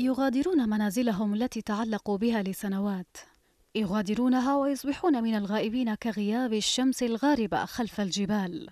يغادرون منازلهم التي تعلقوا بها لسنوات يغادرونها ويصبحون من الغائبين كغياب الشمس الغاربة خلف الجبال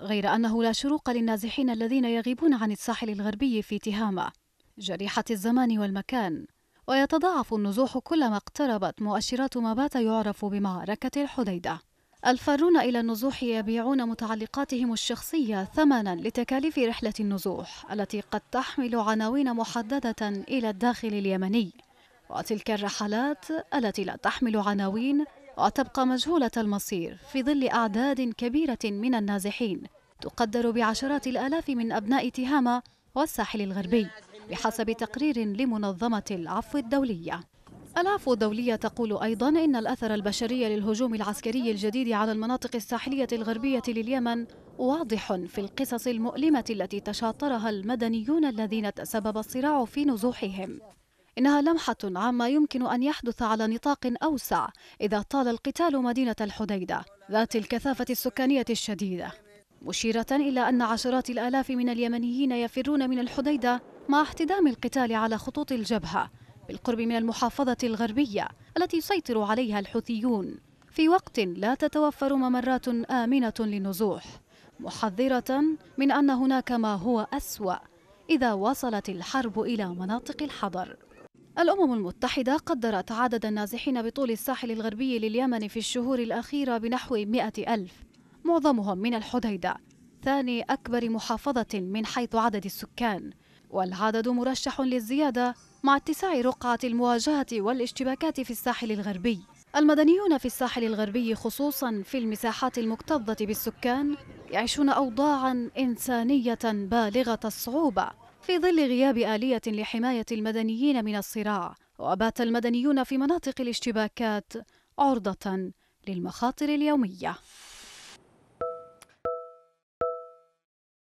غير أنه لا شروق للنازحين الذين يغيبون عن الساحل الغربي في تهامة جريحة الزمان والمكان ويتضاعف النزوح كلما اقتربت مؤشرات ما بات يعرف بمعركة الحديدة الفارون إلى النزوح يبيعون متعلقاتهم الشخصية ثمنا لتكاليف رحلة النزوح التي قد تحمل عناوين محددة إلى الداخل اليمني وتلك الرحلات التي لا تحمل عناوين وتبقى مجهولة المصير في ظل أعداد كبيرة من النازحين تقدر بعشرات الآلاف من أبناء تهامة والساحل الغربي بحسب تقرير لمنظمة العفو الدولية العفو الدولية تقول أيضا إن الأثر البشري للهجوم العسكري الجديد على المناطق الساحلية الغربية لليمن واضح في القصص المؤلمة التي تشاطرها المدنيون الذين تسبب الصراع في نزوحهم إنها لمحة عما يمكن أن يحدث على نطاق أوسع إذا طال القتال مدينة الحديدة ذات الكثافة السكانية الشديدة مشيرة إلى أن عشرات الآلاف من اليمنيين يفرون من الحديدة مع احتدام القتال على خطوط الجبهة بالقرب من المحافظة الغربية التي يسيطر عليها الحوثيون في وقت لا تتوفر ممرات آمنة للنزوح محذرة من أن هناك ما هو أسوأ إذا وصلت الحرب إلى مناطق الحضر الأمم المتحدة قدرت عدد النازحين بطول الساحل الغربي لليمن في الشهور الأخيرة بنحو مئة ألف معظمهم من الحديدة ثاني أكبر محافظة من حيث عدد السكان والعدد مرشح للزيادة مع اتساع رقعة المواجهة والاشتباكات في الساحل الغربي المدنيون في الساحل الغربي خصوصا في المساحات المكتظة بالسكان يعيشون أوضاعا إنسانية بالغة الصعوبة في ظل غياب آلية لحماية المدنيين من الصراع وبات المدنيون في مناطق الاشتباكات عرضة للمخاطر اليومية